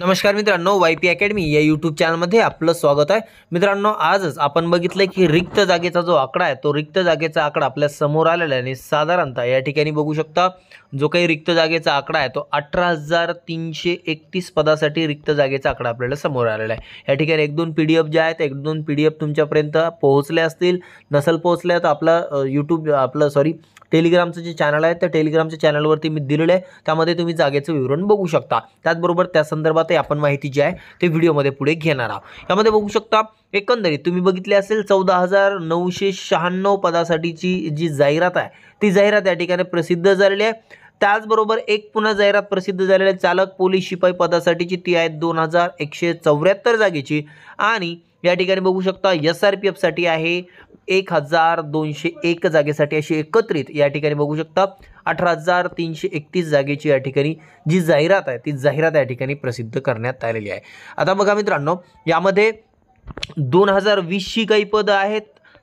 नमस्कार मित्रांनो Y P academy या यूट्यूब चॅनलमध्ये आपलं स्वागत आहे मित्रांनो आजच आपण बघितलं की रिक्त जागेचा जो आकडा आहे तो रिक्त जागेचा आकडा आपल्या समोर आलेला आहे आणि साधारणतः या ठिकाणी बघू शकता जो काही रिक्त जागेचा आकडा आहे तो अठरा हजार तीनशे एकतीस पदासाठी रिक्त जागेचा आकडा आपल्याला समोर आलेला आहे या ठिकाणी एक दोन पी डी एफ ज्या आहेत एक दोन पी डी एफ तुमच्यापर्यंत पोहोचले असतील नसल पोहोचल्या तर आपलं यूट्यूब आपलं सॉरी टेलिग्रामचं जे चॅनल आहे त्या टेलिग्रामच्या चॅनलवरती मी दिलेलं आहे त्यामध्ये तुम्ही जागेचं विवरण बघू शकता त्याचबरोबर त्या संदर्भात ते आपण माहिती जी आहे ते व्हिडिओमध्ये पुढे घेणार आहोत यामध्ये बघू शकता एकंदरीत तुम्ही बघितले असेल चौदा हजार नऊशे शहाण्णव पदासाठीची जी जाहिरात आहे ती जाहिरात या ठिकाणी प्रसिद्ध झालेली आहे त्याचबरोबर एक पुन्हा जाहिरात प्रसिद्ध झालेल्या चालक पोलीस शिपाई पदासाठीची ती आहे दोन हजार एकशे चौऱ्याहत्तर जागेची आणि या ठिकाणी बघू शकता एस आर पी एफसाठी आहे एक हजार दोनशे एक जागेसाठी अशी एकत्रित या ठिकाणी बघू शकता अठरा हजार तीनशे एकतीस जागेची या ठिकाणी जी जाहिरात आहे ती जाहिरात या ठिकाणी प्रसिद्ध करण्यात आलेली आहे आता बघा मित्रांनो यामध्ये दोन हजार वीसची काही पदं आहेत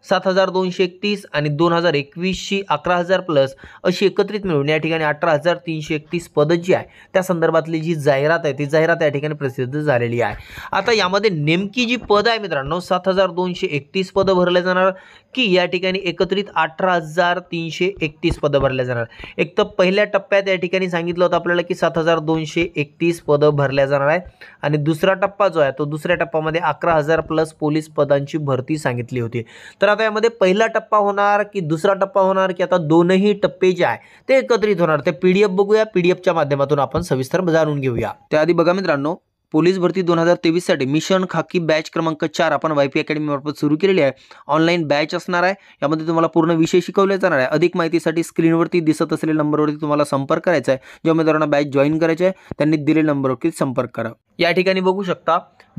सात हजार दोनशे एकतीस आणि दोन हजार एकवीसशी अकरा हजार प्लस अशी एकत्रित मिळून या ठिकाणी अठरा हजार तीनशे एकतीस पदं जी आहे त्या संदर्भातली जी जाहिरात आहे ती जाहिरात या ठिकाणी प्रसिद्ध झालेली आहे आता यामध्ये नेमकी जी पदं आहे मित्रांनो सात हजार दोनशे एकतीस पदं भरले जाणार की या ठिकाणी एकत्रित अठरा हजार तीनशे एकतीस पदं भरल्या जाणार एक तर पहिल्या टप्प्यात या ठिकाणी सांगितलं होतं आपल्याला की सात हजार दोनशे एकतीस पदं भरल्या जाणार आहे आणि दुसरा टप्पा जो आहे तो दुसऱ्या टप्प्यामध्ये अकरा हजार प्लस पोलीस पदांची भरती सांगितली होती तर आता यामध्ये पहिला टप्पा होणार की दुसरा टप्पा होणार की आता दोनही टप्पे जे आहे ते एकत्रित होणार ते पीडीएफ बघूया पीडीएफच्या माध्यमातून आपण सविस्तर जाणून घेऊया त्याआधी बघा मित्रांनो पोलीस भरती दोन हजार तेवीससाठी मिशन खाकी बॅच क्रमांक चार आपण वाय पी मार्फत सुरू केलेली आहे ऑनलाईन बॅच असणार आहे यामध्ये तुम्हाला पूर्ण विषय शिकवले जाणार आहे अधिक माहितीसाठी स्क्रीनवरती दिसत असलेल्या नंबरवरती तुम्हाला संपर्क करायचा आहे ज्या उमेदवारांना बॅच जॉईन करायचं आहे त्यांनी दिलेल्या नंबरवरती संपर्क करा या ठिकाणी बघू शकता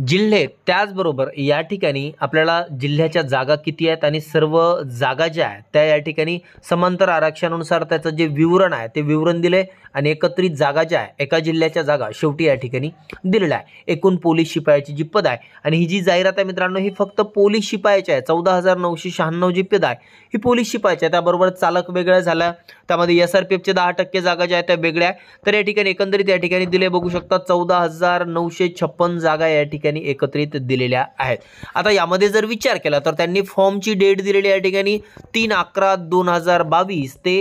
जिल्हे त्याचबरोबर या ठिकाणी आपल्याला जिल्ह्याच्या जागा किती आहेत आणि सर्व जागा ज्या आहेत त्या या ठिकाणी समांतर आरक्षणानुसार त्याचं जे विवरण आहे ते विवरण दिले आणि एकत्रित जागा ज्या आहे एका जिल्ह्याच्या जागा शेवटी या ठिकाणी दिलेल्या आहे एकूण पोलीस शिपायाची जी पद आहे आणि ही जी जाहिरात आहे मित्रांनो ही फक्त पोलीस शिपायाची आहे चौदा हजार नऊशे शहाण्णव जी पद आहे ही पोलीस शिपायाची आहे त्याबरोबर चालक वेगळ्या झाल्या त्यामध्ये एस आर पी एफचे दहा टक्के जागा ज्या आहेत त्या वेगळ्या आहेत तर या ठिकाणी एकंदरीत या ठिकाणी दिले बघू शकता चौदा हजार नऊ नऊशे छप्पन जागा या ठिकाणी एकत्रित दिलेल्या आहेत आता यामध्ये जर विचार केला तर त्यांनी फॉर्मची डेट दिलेली या ठिकाणी तीन अकरा दोन हजार बावीस ते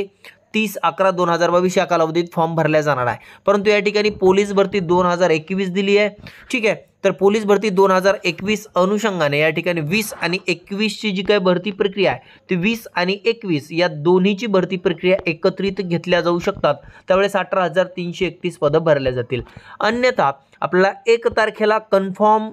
तीस अकरा दोन हजार बावीस या कालावधीत फॉर्म भरल्या जाणार आहे परंतु या ठिकाणी पोलीस भरती दोन हजार एकवीस दिली आहे ठीक आहे तर पोलीस भरती दोन हजार एकवीस अनुषंगाने या ठिकाणी वीस आणि एकवीसची जी काही भरती प्रक्रिया आहे ती वीस आणि एकवीस या दोन्हीची भरती प्रक्रिया एकत्रित घेतल्या जाऊ शकतात त्यावेळेस अठरा हजार तीनशे एकतीस पदं भरल्या जातील अन्यथा आपल्याला एक तारखेला कन्फर्म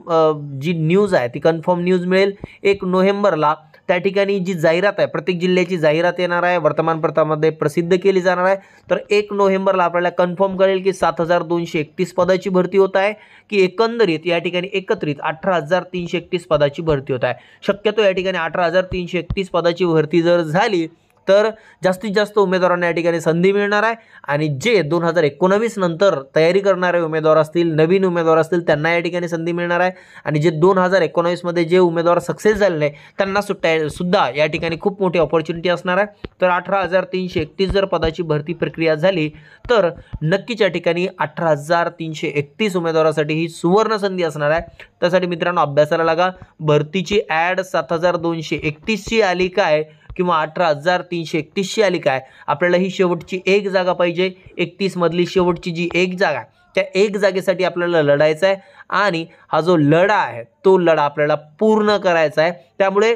जी न्यूज आहे ती कन्फर्म न्यूज मिळेल एक नोव्हेंबरला त्या ठिकाणी जी जाहिरात आहे प्रत्येक जिल्ह्याची जाहिरात येणार आहे वर्तमानपत्रामध्ये प्रसिद्ध केली जाणार आहे तर एक नोव्हेंबरला आपल्याला कन्फर्म कळेल की सात हजार दोनशे एकतीस पदाची भरती होत आहे की एकंदरीत या ठिकाणी एकत्रित अठरा हजार तीनशे एकतीस पदाची भरती होत आहे शक्यतो या ठिकाणी अठरा हजार तीनशे एकतीस पदाची भरती जर झाली तर जास्तीत जास्त उमेदवारांना या ठिकाणी संधी मिळणार आहे आणि जे दोन हजार एकोणावीस नंतर तयारी करणारे उमेदवार असतील नवीन उमेदवार असतील त्यांना या ठिकाणी संधी मिळणार आहे आणि जे दोन हजार एकोणावीसमध्ये जे उमेदवार सक्सेस झालेले आहे त्यांना सुट्ट्या सुद्धा या ठिकाणी खूप मोठी ऑपॉर्च्युनिटी असणार आहे तर अठरा हजार तीनशे एकतीस जर पदाची भरती प्रक्रिया झाली तर नक्कीच या ठिकाणी अठरा हजार तीनशे एकतीस उमेदवारासाठी ही सुवर्ण संधी असणार आहे त्यासाठी मित्रांनो अभ्यासाला लागा भरतीची ॲड सात हजार दोनशे एकतीसची आली काय किंवा अठरा हजार तीनशे एकतीसशी आली काय आपल्याला ही शेवटची एक जागा पाहिजे एकतीसमधली शेवटची जी एक जागा आहे त्या एक जागेसाठी आपल्याला लढायचं आहे आणि हा जो लढा आहे तो लढा आपल्याला पूर्ण करायचा आहे त्यामुळे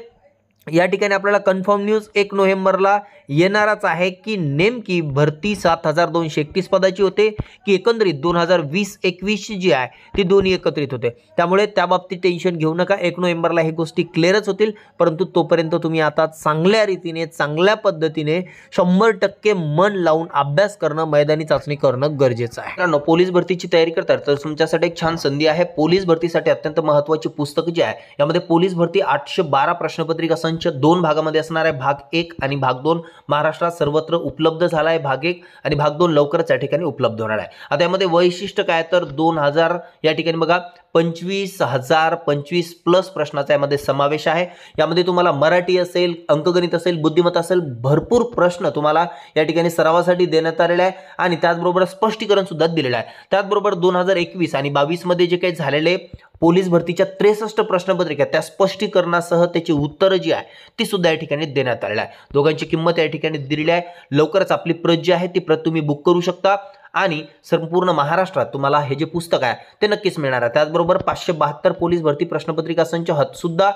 या ठिकाणी आपल्याला कन्फर्म न्यूज एक नोव्हेंबरला येणारच आहे की नेमकी भरती सात हजार दोनशे एकतीस पदाची होते की एकंदरीत दोन हजार वीस एकवीसची जी आहे ती दोन्ही एकत्रित होते त्यामुळे त्या बाबतीत टेन्शन घेऊ नका एक नोव्हेंबरला हे गोष्टी क्लिअरच होतील परंतु तोपर्यंत तुम्ही आता चांगल्या रीतीने चांगल्या पद्धतीने शंभर टक्के मन लावून अभ्यास करणं मैदानी चाचणी करणं गरजेचं आहे कारण पोलीस भरतीची तयारी करतात तर तुमच्यासाठी एक छान संधी आहे पोलीस भरतीसाठी अत्यंत महत्त्वाची पुस्तक जी आहे यामध्ये पोलीस भरती आठशे बारा प्रश्नपत्रिका दोन भागामध्ये असणार आहे भाग एक आणि भाग दोन महाराष्ट्रात सर्वत्र उपलब्ध झाला आहे भाग एक आणि भाग दोन लवकरच या ठिकाणी उपलब्ध होणार आहे आता यामध्ये वैशिष्ट्य काय तर दोन हजार या ठिकाणी बघा पंचवीस हजार पंचवीस प्लस प्रश्नाचा यामध्ये समावेश आहे यामध्ये तुम्हाला मराठी असेल अंकगणित असेल बुद्धिमत्ता असेल भरपूर प्रश्न तुम्हाला या ठिकाणी सरावासाठी देण्यात आलेला आहे आणि त्याचबरोबर स्पष्टीकरण सुद्धा दिलेलं आहे त्याचबरोबर दोन हजार एकवीस आणि बावीसमध्ये जे काही झालेले पोलीस भरतीच्या त्रेसष्ट प्रश्नपत्रिका त्या स्पष्टीकरणासह त्याची उत्तरं जी आहे ती सुद्धा या ठिकाणी देण्यात आलेली आहे दोघांची किंमत या ठिकाणी दिलेली आहे लवकरच आपली प्रत जी आहे ती प्रत तुम्ही बुक करू शकता आणि संपूर्ण महाराष्ट्रात तुम्हाला हे जे पुस्तक आहे ते नक्कीच मिळणार आहे त्याचबरोबर पाचशे बहात्तर पोलीस भरती प्रश्नपत्रिका संच सुद्धा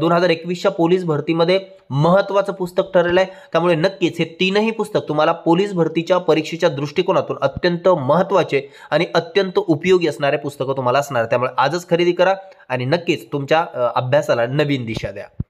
दोन हजार एकवीसच्या पोलीस भरतीमध्ये महत्त्वाचं पुस्तक ठरलेलं आहे त्यामुळे नक्कीच हे तीनही पुस्तक तुम्हाला पोलीस भरतीच्या परीक्षेच्या दृष्टिकोनातून अत्यंत महत्त्वाचे आणि अत्यंत उपयोगी असणारे पुस्तकं तुम्हाला असणार त्यामुळे आजच खरेदी करा आणि नक्कीच तुमच्या अभ्यासाला नवीन दिशा द्या